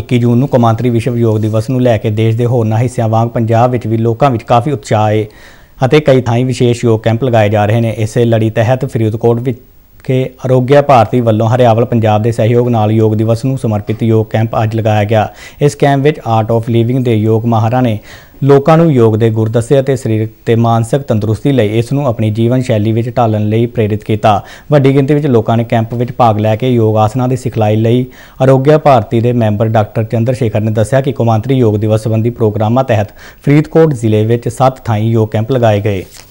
21 ਜੂਨ ਨੂੰ ਕੌਮਾਂਤਰੀ ਵਿਸ਼ਵ ਯੋਗ ਦਿਵਸ ਨੂੰ ਲੈ ਕੇ ਦੇਸ਼ ਦੇ ਹੋਰਨਾਂ ਹਿੱਸਿਆਂ ਵਾਂਗ ਪੰਜਾਬ ਵਿੱਚ ਵੀ ਲੋਕਾਂ ਵਿੱਚ ਕਾਫੀ ਉਤਸ਼ਾਹ ਹੈ ਅਤੇ ਕਈ ਥਾਈਂ ਵਿਸ਼ੇਸ਼ ਯੋਗ ਕੈਂਪ ਲਗਾਏ ਜਾ ਰਹੇ ਨੇ ਇਸੇ ਲੜੀ ਤਹਿਤ ਫਰੀਦਕੋਟ ਵਿੱਚ ਕਿ ਅਰੋਗਿਆ ਭਾਰਤੀ ਵੱਲੋਂ ਹਰਿਆਵਲ ਪੰਜਾਬ ਦੇ ਸਹਿਯੋਗ ਨਾਲ ਯੋਗ ਦਿਵਸ ਨੂੰ ਸਮਰਪਿਤ ਯੋਗ ਕੈਂਪ ਅੱਜ ਲਗਾਇਆ ਗਿਆ ਇਸ ਕੈਂਪ ਵਿੱਚ ਆਰਟ ਆਫ ਲਿਵਿੰਗ ਦੇ ਯੋਗ ਮਾਹਰਾਂ ਨੇ ਲੋਕਾਂ ਨੂੰ ਯੋਗ ਦੇ ਗੁਰ ਦੱਸੇ ਅਤੇ ਸਰੀਰਕ ਤੇ ਮਾਨਸਿਕ ਤੰਦਰੁਸਤੀ ਲਈ ਇਸ ਨੂੰ ਆਪਣੀ ਜੀਵਨ ਸ਼ੈਲੀ ਵਿੱਚ ਢਾਲਣ ਲਈ ਪ੍ਰੇਰਿਤ ਕੀਤਾ ਵੱਡੀ ਗਿਣਤੀ ਵਿੱਚ ਲੋਕਾਂ ਨੇ ਕੈਂਪ ਵਿੱਚ ਭਾਗ ਲੈ ਕੇ ਯੋਗ ਆਸਨਾਂ ਦੀ ਸਿਖਲਾਈ ਲਈ ਅਰੋਗਿਆ ਭਾਰਤੀ ਦੇ ਮੈਂਬਰ ਡਾਕਟਰ ਚੰਦਰ ਸ਼ੇਖਰ ਨੇ ਦੱਸਿਆ ਕਿ ਕੌਮਾਂਤਰੀ ਯੋਗ ਦਿਵਸ ਸੰਬੰਧੀ ਪ੍ਰੋਗਰਾਮਾਂ ਤਹਿਤ ਫਰੀਦਕੋਟ ਜ਼ਿਲ੍ਹੇ ਵਿੱਚ 7 ਥਾਈਂ ਯੋਗ ਕੈਂਪ ਲਗਾਏ ਗਏ